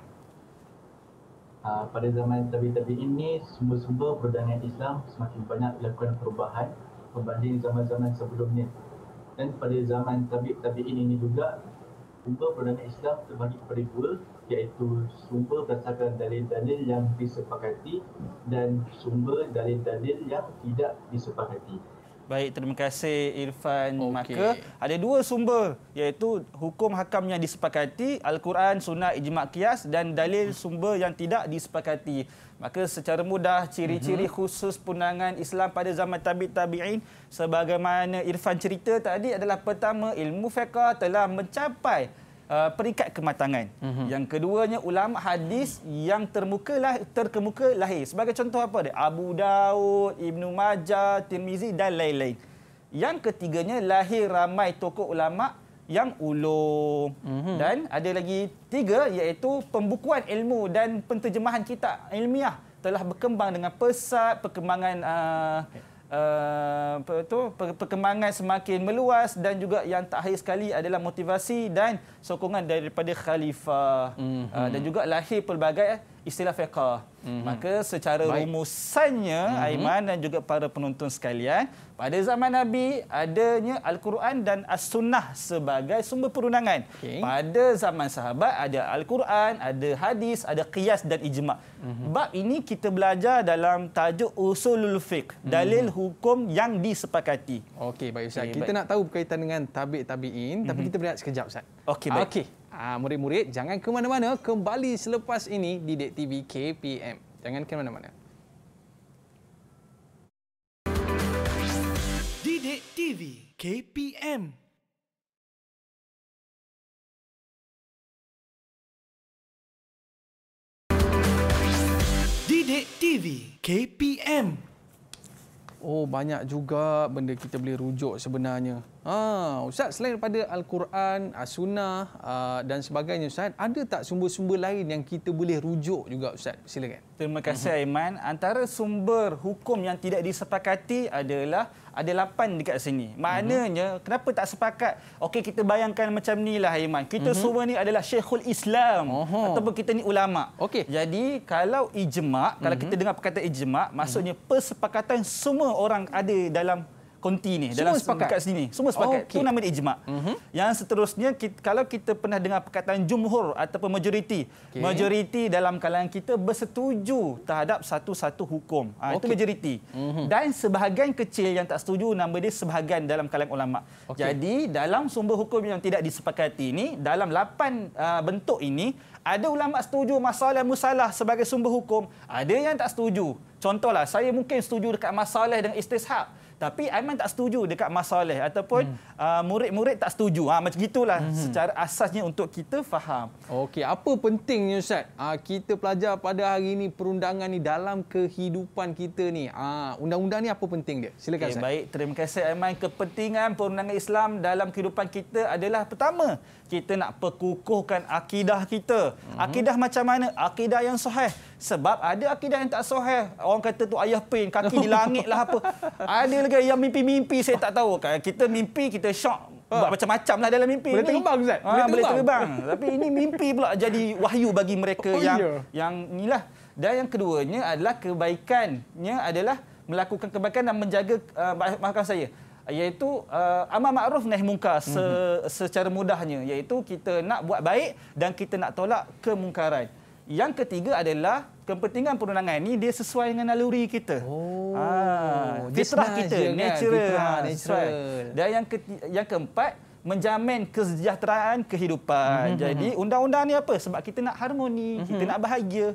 Uh, pada zaman tabi' tabi'in ini, sumber-sumber perdagangan Islam semakin banyak dilakukan perubahan berbanding zaman-zaman sebelumnya. Dan pada zaman tabi' tabi'in ini juga, sumber perdagangan Islam terbagi kepada dua iaitu sumber berdasarkan dalil-dalil yang disepakati dan sumber dalil-dalil yang tidak disepakati. Baik, terima kasih Irfan okay. Maka. Ada dua sumber iaitu hukum hakam yang disepakati, Al-Quran, Sunnah, Ijma' Qiyas dan dalil sumber yang tidak disepakati. Maka secara mudah ciri-ciri mhm. khusus punangan Islam pada zaman tabi tabi'in sebagaimana Irfan cerita tadi adalah pertama ilmu fiqah telah mencapai uh, peringkat kematangan. Mm -hmm. Yang keduanya ulama hadis yang termuka lah, terkemuka lahir. Sebagai contoh apa dia? Abu Daud, Ibn Majah, Tirmizi dan lain-lain. Yang ketiganya lahir ramai tokoh ulama yang ulung. Mm -hmm. Dan ada lagi tiga iaitu pembukuan ilmu dan penterjemahan kitab ilmiah telah berkembang dengan pesat perkembangan uh, Eh, apa tu perkembangan semakin meluas dan juga yang terakhir sekali adalah motivasi dan sokongan daripada khalifah mm-hmm. dan juga lahir pelbagai eh, istilah fiqh. Mm-hmm. Maka secara Baik. rumusannya mm-hmm. Aiman dan juga para penonton sekalian, pada zaman Nabi adanya Al-Quran dan As-Sunnah sebagai sumber perundangan. Okay. Pada zaman sahabat ada Al-Quran, ada hadis, ada qiyas dan ijma'. Mm-hmm. Bab ini kita belajar dalam tajuk Usulul Fiqh, mhm. dalil mm-hmm. hukum yang disepakati. Okey, baik Ustaz. Okay, kita baik. nak tahu berkaitan dengan tabi' tabi'in, tapi mm-hmm. kita berehat sekejap Ustaz. Okey, baik. Okey. Ah, murid-murid jangan ke mana-mana, kembali selepas ini di Dek TV KPM. Jangan ke mana-mana. TV KPM Didik TV KPM Oh banyak juga benda kita boleh rujuk sebenarnya. Ah, Ustaz, selain daripada Al-Quran, As-Sunnah uh, dan sebagainya Ustaz, ada tak sumber-sumber lain yang kita boleh rujuk juga Ustaz? Silakan. Terima kasih mhm. Aiman. Antara sumber hukum yang tidak disepakati adalah ada lapan dekat sini. Maknanya, uh mhm. -huh. kenapa tak sepakat? Okey, kita bayangkan macam ni lah Aiman. Kita uh mhm. -huh. semua ni adalah Syekhul Islam. Uh -huh. Ataupun kita ni ulama. Okey. Jadi, kalau ijma', kalau uh -huh. kita dengar perkataan ijma', maksudnya uh -huh. persepakatan semua orang ada dalam konti ni semua dalam sepakat. sepakat sini semua sepakat oh, okay. tu nama dia ijma mm-hmm. yang seterusnya kita, kalau kita pernah dengar perkataan jumhur ataupun majoriti okay. majoriti dalam kalangan kita bersetuju terhadap satu-satu hukum ha, ah, okay. itu majoriti mm-hmm. dan sebahagian kecil yang tak setuju nama dia sebahagian dalam kalangan ulama okay. jadi dalam sumber hukum yang tidak disepakati ini dalam lapan uh, bentuk ini ada ulama setuju masalah musalah sebagai sumber hukum ada yang tak setuju contohlah saya mungkin setuju dekat masalah dengan istishab tapi Aiman tak setuju dekat masalah ataupun hmm. uh, murid-murid tak setuju. Ha, macam gitulah hmm. secara asasnya untuk kita faham. Okey, apa pentingnya Ustaz? Ha, kita pelajar pada hari ini perundangan ni dalam kehidupan kita ni. Ha, undang-undang ni apa penting dia? Silakan okay, Ustaz. Baik, terima kasih Aiman. Kepentingan perundangan Islam dalam kehidupan kita adalah pertama, kita nak perkukuhkan akidah kita. Hmm. Akidah macam mana? Akidah yang sahih. Sebab ada akidah yang tak sahih. Orang kata tu ayah pain, kaki di langit lah apa. Ada lagi yang mimpi-mimpi saya tak tahu. Kita mimpi, kita syok. Ha. Buat macam-macam lah dalam mimpi. Boleh terbang, Zat. Ha, boleh, terbang. boleh terbang. Tapi ini mimpi pula jadi wahyu bagi mereka oh, yang yeah. yang inilah. Dan yang keduanya adalah kebaikannya adalah melakukan kebaikan dan menjaga uh, mahkamah saya. Iaitu uh, amal ma'ruf nahi mungkar mm -hmm. secara mudahnya. Iaitu kita nak buat baik dan kita nak tolak kemungkaran. Yang ketiga adalah kepentingan perundangan ini dia sesuai dengan naluri kita. Oh. Ha, fitrah kita, kan? natural. Fitrah, ha, natural. Dan yang ke, yang keempat menjamin kesejahteraan kehidupan. Mm-hmm. Jadi mhm. undang-undang ni apa? Sebab kita nak harmoni, mm-hmm. kita nak bahagia.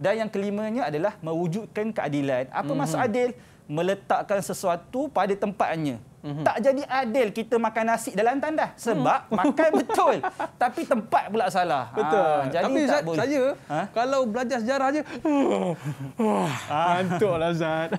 Dan yang kelimanya adalah mewujudkan keadilan. Apa mm-hmm. maksud adil? Meletakkan sesuatu pada tempatnya. -hmm. Tak jadi adil kita makan nasi dalam tandas sebab mm. makan betul tapi tempat pula salah. Betul. Ha, jadi tapi tak boleh. saya ha? kalau belajar sejarah je ah. antuklah Zat.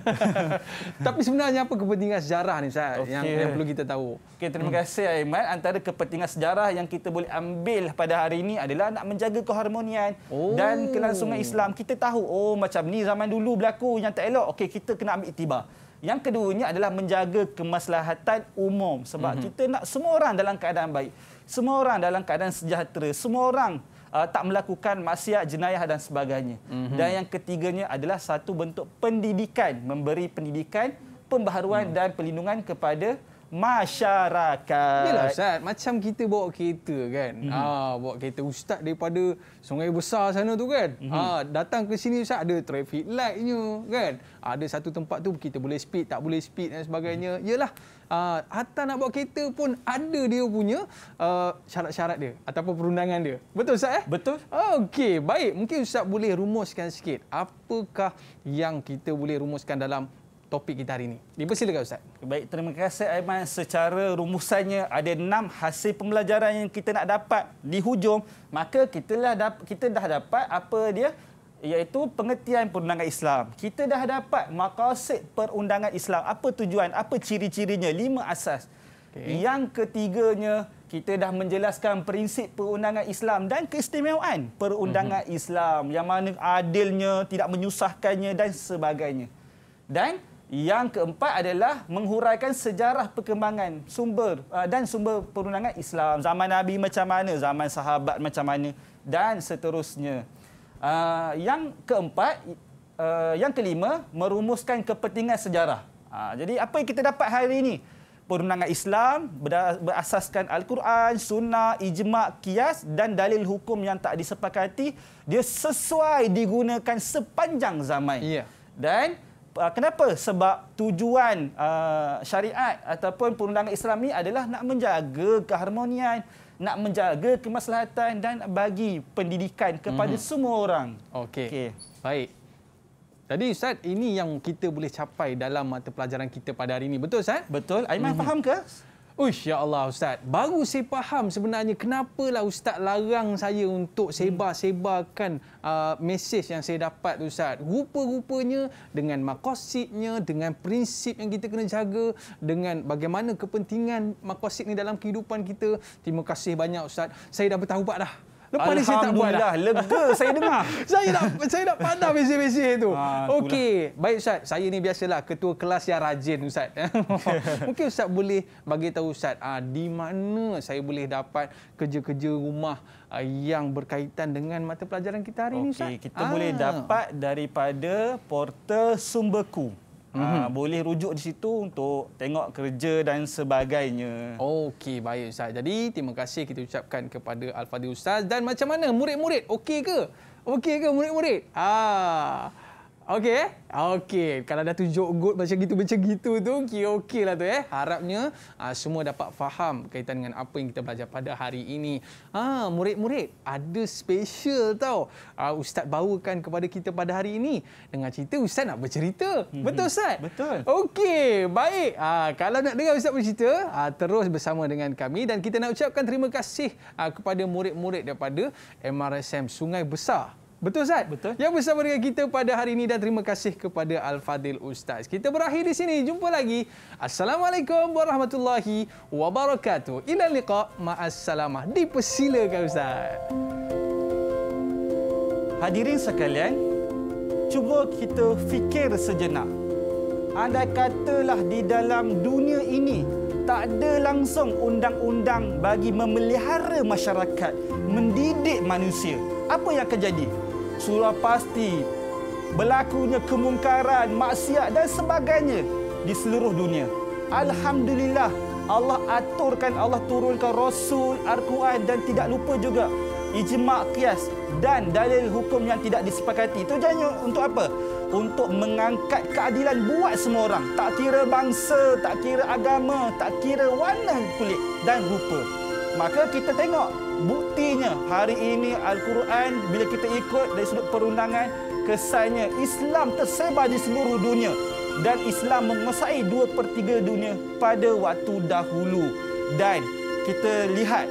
tapi sebenarnya apa kepentingan sejarah ni Zat okay. yang, yang perlu kita tahu? Okay, terima kasih Aiman. Antara kepentingan sejarah yang kita boleh ambil pada hari ini adalah nak menjaga keharmonian oh. dan kelangsungan Islam. Kita tahu oh macam ni zaman dulu berlaku yang tak elok. Okey kita kena ambil iktibar. Yang keduanya adalah menjaga kemaslahatan umum sebab mm -hmm. kita nak semua orang dalam keadaan baik. Semua orang dalam keadaan sejahtera. Semua orang uh, tak melakukan maksiat, jenayah dan sebagainya. Mm -hmm. Dan yang ketiganya adalah satu bentuk pendidikan, memberi pendidikan, pembaharuan mm -hmm. dan perlindungan kepada masyarakat. Yalah Ustaz, macam kita bawa kereta kan. Mm-hmm. Ha, bawa kereta Ustaz daripada sungai besar sana tu kan. Mm-hmm. Ha, datang ke sini Ustaz ada traffic light kan. ada satu tempat tu kita boleh speed, tak boleh speed dan sebagainya. Mm-hmm. Yalah, uh, ah, Hatta nak bawa kereta pun ada dia punya uh, syarat-syarat dia ataupun perundangan dia. Betul Ustaz eh? Betul. Okey, baik. Mungkin Ustaz boleh rumuskan sikit. Apakah yang kita boleh rumuskan dalam topik kita hari ini. Dipersilakan Ustaz. Baik, terima kasih Aiman. Secara rumusannya ada enam hasil pembelajaran yang kita nak dapat di hujung. Maka kita lah dap- kita dah dapat apa dia? Iaitu pengertian perundangan Islam. Kita dah dapat makasih perundangan Islam. Apa tujuan, apa ciri-cirinya, lima asas. Okay. Yang ketiganya, kita dah menjelaskan prinsip perundangan Islam dan keistimewaan perundangan mm-hmm. Islam. Yang mana adilnya, tidak menyusahkannya dan sebagainya. Dan yang keempat adalah menghuraikan sejarah perkembangan sumber ah, dan sumber perundangan Islam. Zaman Nabi macam mana, zaman sahabat macam mana dan seterusnya. Ah, yang keempat, ah, yang kelima, merumuskan kepentingan sejarah. Jadi apa yang kita dapat hari ini? Perundangan Islam berasaskan Al-Quran, Sunnah, Ijma' Qiyas dan dalil hukum yang tak disepakati. Dia sesuai digunakan sepanjang zaman. Yeah. Dan... Ah, kenapa? Sebab tujuan uh, syariat ataupun perundangan Islam ini adalah nak menjaga keharmonian, nak menjaga kemaslahatan dan bagi pendidikan kepada hmm. semua orang. Okey. Okay. Baik. Jadi Ustaz, ini yang kita boleh capai dalam mata pelajaran kita pada hari ini. Betul Ustaz? Betul. Aiman hmm. faham ke? Uish, ya Allah Ustaz. Baru saya faham sebenarnya kenapa lah Ustaz larang saya untuk sebar-sebarkan uh, mesej yang saya dapat tu Ustaz. Rupa-rupanya dengan makosidnya, dengan prinsip yang kita kena jaga, dengan bagaimana kepentingan makosid ni dalam kehidupan kita. Terima kasih banyak Ustaz. Saya dah bertahubat dah. Lepas ni saya tak buat dah. Lega saya dengar. saya nak saya nak pandang mesej-mesej tu. Ha, Okey, baik Ustaz. Saya ni biasalah ketua kelas yang rajin Ustaz. Mungkin Ustaz boleh bagi tahu Ustaz uh, di mana saya boleh dapat kerja-kerja rumah ah, yang berkaitan dengan mata pelajaran kita hari okay, ni Ustaz. Okey, kita ha. boleh dapat daripada portal Sumberku. Mm -hmm. uh, boleh rujuk di situ untuk tengok kerja dan sebagainya. Okey, baik Ustaz. Jadi, terima kasih kita ucapkan kepada Al-Fadhil Ustaz. Dan macam mana? Murid-murid, okey ke? Okey ke murid-murid? Haa... -murid? Ah. Okey. Eh? Okey. Kalau dah tunjuk good macam gitu macam gitu tu kira lah tu eh. Harapnya aa, ah, semua dapat faham berkaitan dengan apa yang kita belajar pada hari ini. Ah, ha, murid-murid, ada special tau. Aa, ah, ustaz bawakan kepada kita pada hari ini dengan cerita ustaz nak bercerita. Hmm. Betul ustaz? Betul. Okey, baik. Ah, kalau nak dengar ustaz bercerita, aa, ah, terus bersama dengan kami dan kita nak ucapkan terima kasih aa, kepada murid-murid daripada MRSM Sungai Besar Betul Ustaz? Betul. Yang bersama dengan kita pada hari ini dan terima kasih kepada Al-Fadil Ustaz. Kita berakhir di sini. Jumpa lagi. Assalamualaikum warahmatullahi wabarakatuh. Ila liqa ma'assalamah. Dipersilakan Ustaz. Hadirin sekalian, cuba kita fikir sejenak. Anda katalah di dalam dunia ini tak ada langsung undang-undang bagi memelihara masyarakat, mendidik manusia. Apa yang akan jadi? sudah pasti berlakunya kemungkaran, maksiat dan sebagainya di seluruh dunia. Alhamdulillah Allah aturkan Allah turunkan Rasul Al-Quran dan tidak lupa juga ijma' kias dan dalil hukum yang tidak disepakati. Itu janji untuk apa? Untuk mengangkat keadilan buat semua orang. Tak kira bangsa, tak kira agama, tak kira warna kulit dan rupa. Maka kita tengok buktinya hari ini Al-Quran bila kita ikut dari sudut perundangan kesannya Islam tersebar di seluruh dunia dan Islam menguasai dua per tiga dunia pada waktu dahulu. Dan kita lihat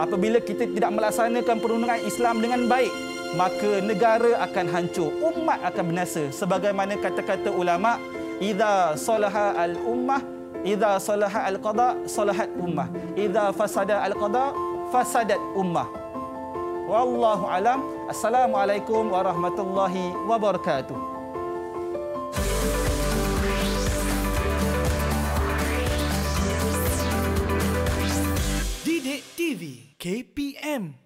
apabila kita tidak melaksanakan perundangan Islam dengan baik maka negara akan hancur, umat akan binasa. Sebagaimana kata-kata ulama, idza salaha al ummah, idza salaha al qada, salahat ummah. Idza fasada al qada, fasadat ummah. Wallahu alam. Assalamualaikum warahmatullahi wabarakatuh. TV KPM